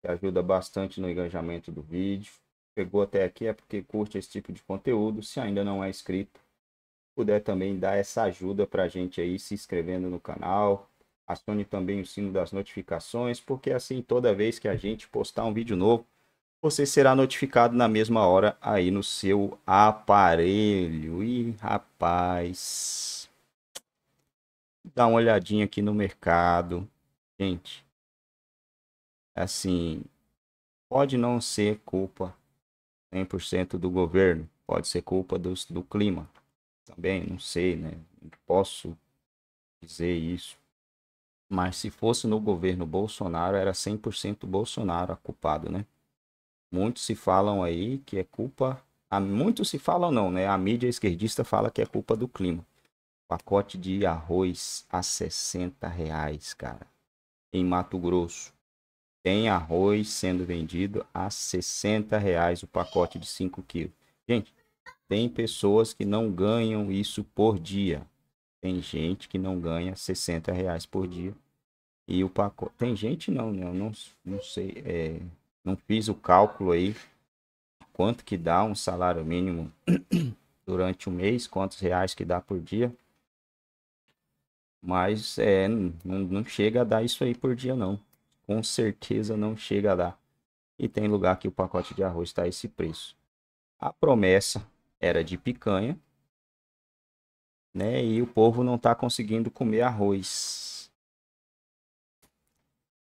que ajuda bastante no engajamento do vídeo. Pegou até aqui é porque curte esse tipo de conteúdo. Se ainda não é inscrito, puder também dar essa ajuda para a gente aí se inscrevendo no canal. Acione também o sino das notificações, porque assim toda vez que a gente postar um vídeo novo, você será notificado na mesma hora aí no seu aparelho. E rapaz, dá uma olhadinha aqui no mercado. Gente, assim, pode não ser culpa 100% do governo, pode ser culpa do, do clima também, não sei, né? posso dizer isso. Mas se fosse no governo Bolsonaro, era 100% Bolsonaro a culpado, né? Muitos se falam aí que é culpa. A, muitos se falam, não, né? A mídia esquerdista fala que é culpa do clima. Pacote de arroz a 60 reais, cara, em Mato Grosso tem arroz sendo vendido a 60 reais o pacote de 5 quilos. Gente, tem pessoas que não ganham isso por dia. Tem gente que não ganha 60 reais por dia. E o pacote. Tem gente não, né? Eu não, não sei. É... não fiz o cálculo aí. Quanto que dá um salário mínimo durante o um mês? Quantos reais que dá por dia? Mas é, não, não chega a dar isso aí por dia, não com certeza não chega lá. E tem lugar que o pacote de arroz está esse preço. A promessa era de picanha, né? E o povo não está conseguindo comer arroz.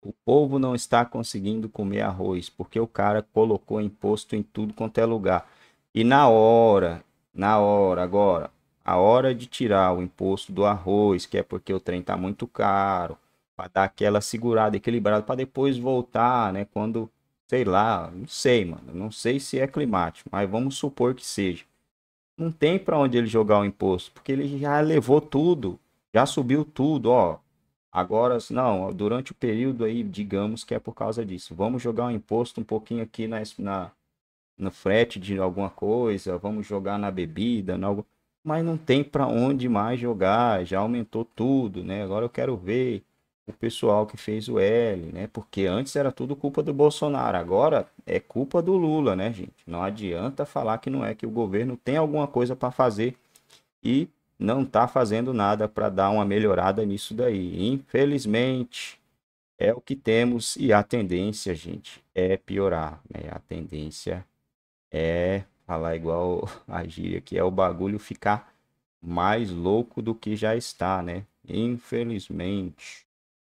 O povo não está conseguindo comer arroz porque o cara colocou imposto em tudo quanto é lugar. E na hora, na hora agora, a hora de tirar o imposto do arroz, que é porque o trem está muito caro, para dar aquela segurada, equilibrada, para depois voltar, né? Quando, sei lá, não sei, mano. Não sei se é climático, mas vamos supor que seja. Não tem para onde ele jogar o imposto, porque ele já levou tudo, já subiu tudo, ó. Agora, não, durante o período aí, digamos que é por causa disso. Vamos jogar o imposto um pouquinho aqui na, na, no frete de alguma coisa, vamos jogar na bebida, na algo... mas não tem para onde mais jogar, já aumentou tudo, né? Agora eu quero ver o pessoal que fez o L, né? Porque antes era tudo culpa do Bolsonaro, agora é culpa do Lula, né, gente? Não adianta falar que não é que o governo tem alguma coisa para fazer e não está fazendo nada para dar uma melhorada nisso daí. Infelizmente, é o que temos e a tendência, gente, é piorar, né? A tendência é falar igual a gíria que é o bagulho ficar mais louco do que já está, né? Infelizmente.